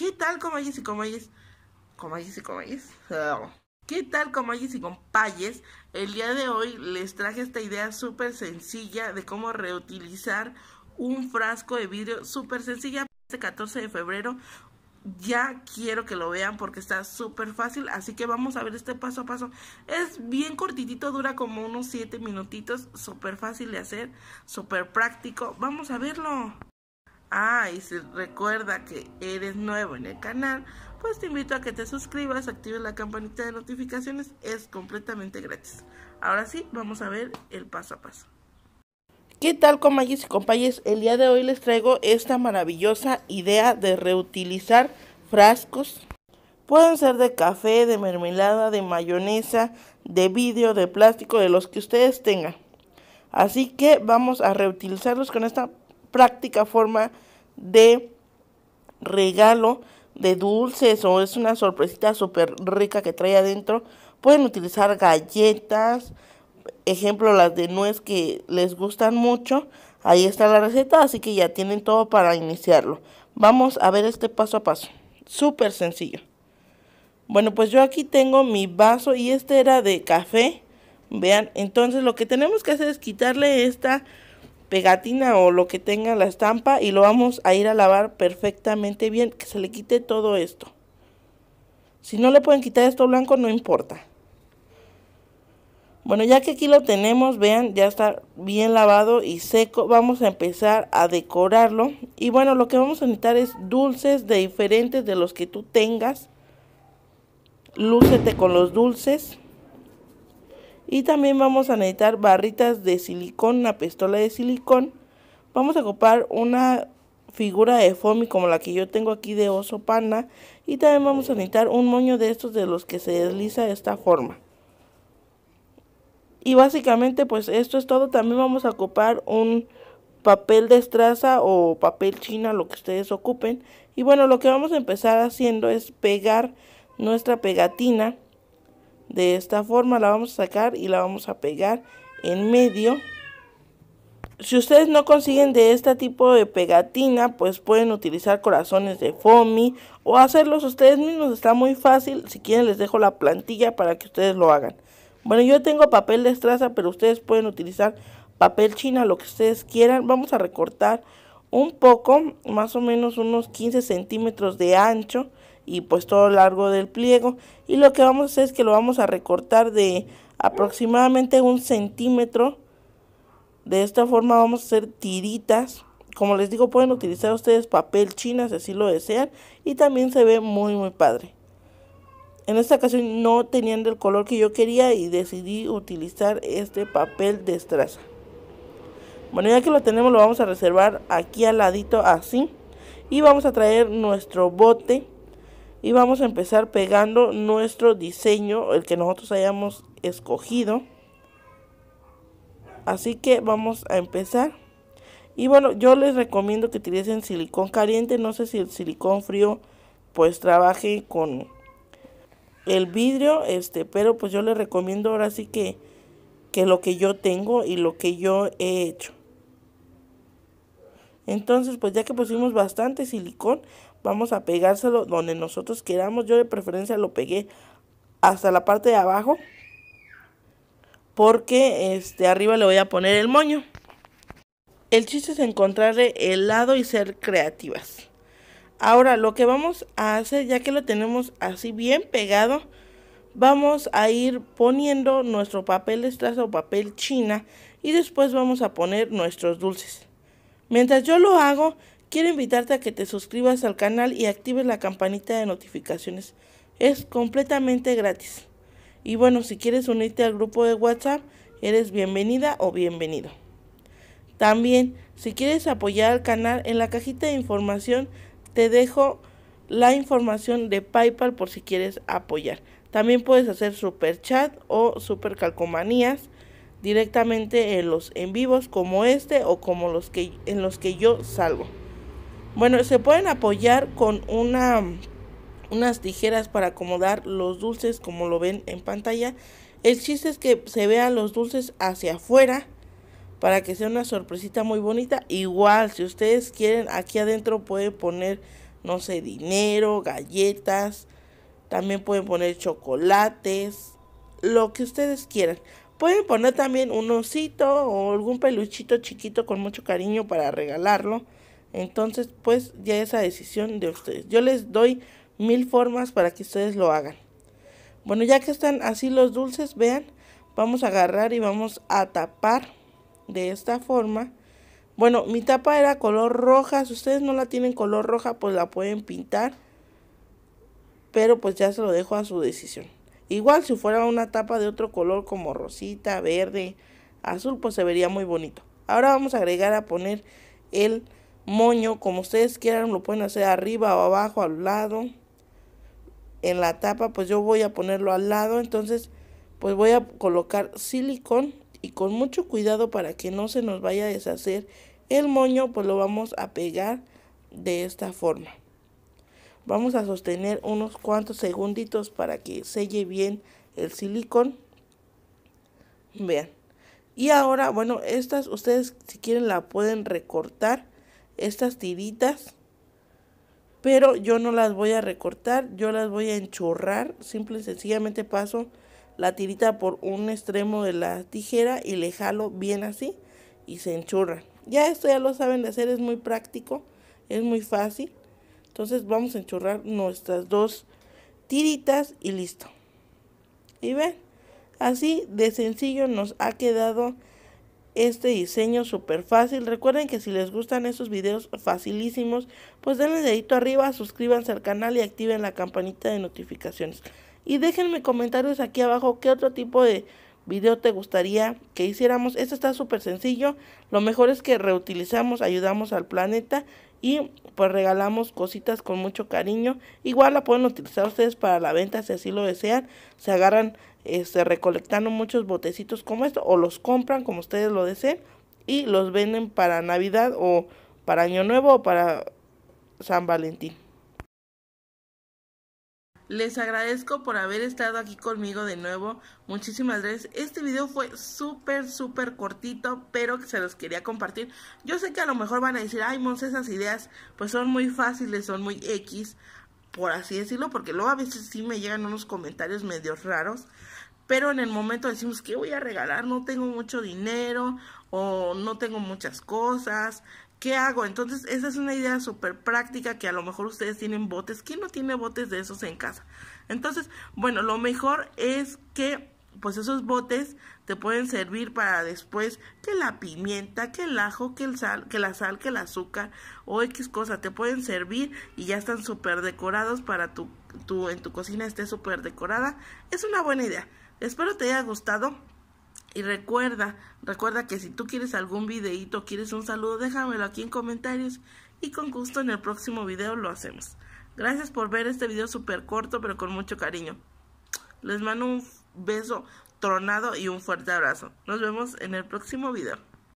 ¿Qué tal comayes y comayes? Comayes y comayes. ¿Qué tal comayes y compayes? El día de hoy les traje esta idea súper sencilla de cómo reutilizar un frasco de vidrio súper sencilla. Este 14 de febrero ya quiero que lo vean porque está súper fácil, así que vamos a ver este paso a paso. Es bien cortitito, dura como unos 7 minutitos, súper fácil de hacer, súper práctico. Vamos a verlo. Ah, y si recuerda que eres nuevo en el canal, pues te invito a que te suscribas, actives la campanita de notificaciones, es completamente gratis. Ahora sí, vamos a ver el paso a paso. ¿Qué tal compañeros y compañeros? El día de hoy les traigo esta maravillosa idea de reutilizar frascos. Pueden ser de café, de mermelada, de mayonesa, de vidrio, de plástico, de los que ustedes tengan. Así que vamos a reutilizarlos con esta práctica forma de regalo de dulces o es una sorpresita súper rica que trae adentro. Pueden utilizar galletas, ejemplo las de nuez que les gustan mucho. Ahí está la receta, así que ya tienen todo para iniciarlo. Vamos a ver este paso a paso. Súper sencillo. Bueno, pues yo aquí tengo mi vaso y este era de café. Vean, entonces lo que tenemos que hacer es quitarle esta pegatina o lo que tenga la estampa y lo vamos a ir a lavar perfectamente bien, que se le quite todo esto. Si no le pueden quitar esto blanco, no importa. Bueno, ya que aquí lo tenemos, vean, ya está bien lavado y seco. Vamos a empezar a decorarlo. Y bueno, lo que vamos a necesitar es dulces de diferentes de los que tú tengas. Lúcete con los dulces. Y también vamos a necesitar barritas de silicón, una pistola de silicón. Vamos a ocupar una figura de foamy como la que yo tengo aquí de oso pana. Y también vamos a necesitar un moño de estos de los que se desliza de esta forma. Y básicamente pues esto es todo. También vamos a ocupar un papel de estraza o papel china, lo que ustedes ocupen. Y bueno, lo que vamos a empezar haciendo es pegar nuestra pegatina de esta forma la vamos a sacar y la vamos a pegar en medio si ustedes no consiguen de este tipo de pegatina, pues pueden utilizar corazones de foamy o hacerlos ustedes mismos, está muy fácil. Si quieren les dejo la plantilla para que ustedes lo hagan. Bueno, yo tengo papel de estraza, pero ustedes pueden utilizar papel china, lo que ustedes quieran. Vamos a recortar un poco, más o menos unos 15 centímetros de ancho y pues todo largo del pliego y lo que vamos a hacer es que lo vamos a recortar de aproximadamente un centímetro de esta forma vamos a hacer tiritas como les digo pueden utilizar ustedes papel china si así lo desean y también se ve muy muy padre en esta ocasión no tenían el color que yo quería y decidí utilizar este papel de estraza bueno ya que lo tenemos lo vamos a reservar aquí al ladito así y vamos a traer nuestro bote y vamos a empezar pegando nuestro diseño, el que nosotros hayamos escogido. Así que vamos a empezar. Y bueno, yo les recomiendo que utilicen silicón caliente. No sé si el silicón frío pues trabaje con el vidrio. Este, pero pues yo les recomiendo ahora sí que, que lo que yo tengo y lo que yo he hecho. Entonces, pues ya que pusimos bastante silicón, vamos a pegárselo donde nosotros queramos. Yo de preferencia lo pegué hasta la parte de abajo porque este arriba le voy a poner el moño. El chiste es encontrarle el lado y ser creativas. Ahora lo que vamos a hacer, ya que lo tenemos así bien pegado, vamos a ir poniendo nuestro papel de estraza o papel china y después vamos a poner nuestros dulces. Mientras yo lo hago, quiero invitarte a que te suscribas al canal y actives la campanita de notificaciones. Es completamente gratis. Y bueno, si quieres unirte al grupo de WhatsApp, eres bienvenida o bienvenido. También, si quieres apoyar al canal, en la cajita de información te dejo la información de PayPal por si quieres apoyar. También puedes hacer super chat o super calcomanías directamente en los en vivos como este o como los que en los que yo salgo. Bueno, se pueden apoyar con una unas tijeras para acomodar los dulces como lo ven en pantalla. El chiste es que se vean los dulces hacia afuera para que sea una sorpresita muy bonita. Igual, si ustedes quieren, aquí adentro pueden poner, no sé, dinero, galletas, también pueden poner chocolates, lo que ustedes quieran. Pueden poner también un osito o algún peluchito chiquito con mucho cariño para regalarlo. Entonces, pues ya esa decisión de ustedes. Yo les doy mil formas para que ustedes lo hagan. Bueno, ya que están así los dulces, vean, vamos a agarrar y vamos a tapar de esta forma. Bueno, mi tapa era color roja. Si ustedes no la tienen color roja, pues la pueden pintar. Pero pues ya se lo dejo a su decisión. Igual si fuera una tapa de otro color como rosita, verde, azul, pues se vería muy bonito. Ahora vamos a agregar a poner el moño, como ustedes quieran, lo pueden hacer arriba o abajo, al lado. En la tapa, pues yo voy a ponerlo al lado, entonces pues voy a colocar silicón y con mucho cuidado para que no se nos vaya a deshacer el moño, pues lo vamos a pegar de esta forma. Vamos a sostener unos cuantos segunditos para que selle bien el silicón. Vean. Y ahora, bueno, estas ustedes si quieren la pueden recortar, estas tiritas. Pero yo no las voy a recortar, yo las voy a enchurrar. Simple y sencillamente paso la tirita por un extremo de la tijera y le jalo bien así y se enchurra. Ya esto ya lo saben de hacer, es muy práctico, es muy fácil. Entonces vamos a enchurrar nuestras dos tiritas y listo. Y ven, así de sencillo nos ha quedado este diseño súper fácil. Recuerden que si les gustan esos videos facilísimos, pues denle dedito arriba, suscríbanse al canal y activen la campanita de notificaciones. Y déjenme comentarios aquí abajo qué otro tipo de video te gustaría que hiciéramos. Esto está súper sencillo. Lo mejor es que reutilizamos, ayudamos al planeta y pues regalamos cositas con mucho cariño. Igual la pueden utilizar ustedes para la venta si así lo desean. Se agarran este, recolectando muchos botecitos como esto o los compran como ustedes lo deseen y los venden para Navidad o para Año Nuevo o para San Valentín. Les agradezco por haber estado aquí conmigo de nuevo. Muchísimas gracias. Este video fue súper, súper cortito, pero que se los quería compartir. Yo sé que a lo mejor van a decir, ay, Mons, esas ideas pues son muy fáciles, son muy X, por así decirlo, porque luego a veces sí me llegan unos comentarios medio raros. Pero en el momento decimos, ¿qué voy a regalar? No tengo mucho dinero o no tengo muchas cosas. ¿Qué hago? Entonces, esa es una idea súper práctica que a lo mejor ustedes tienen botes. ¿Quién no tiene botes de esos en casa? Entonces, bueno, lo mejor es que pues esos botes te pueden servir para después que la pimienta, que el ajo, que el sal, que la sal, que el azúcar o X cosa te pueden servir y ya están súper decorados para tu, tu en tu cocina esté súper decorada. Es una buena idea. Espero te haya gustado. Y recuerda, recuerda que si tú quieres algún videito, quieres un saludo, déjamelo aquí en comentarios y con gusto en el próximo video lo hacemos. Gracias por ver este video súper corto pero con mucho cariño. Les mando un beso tronado y un fuerte abrazo. Nos vemos en el próximo video.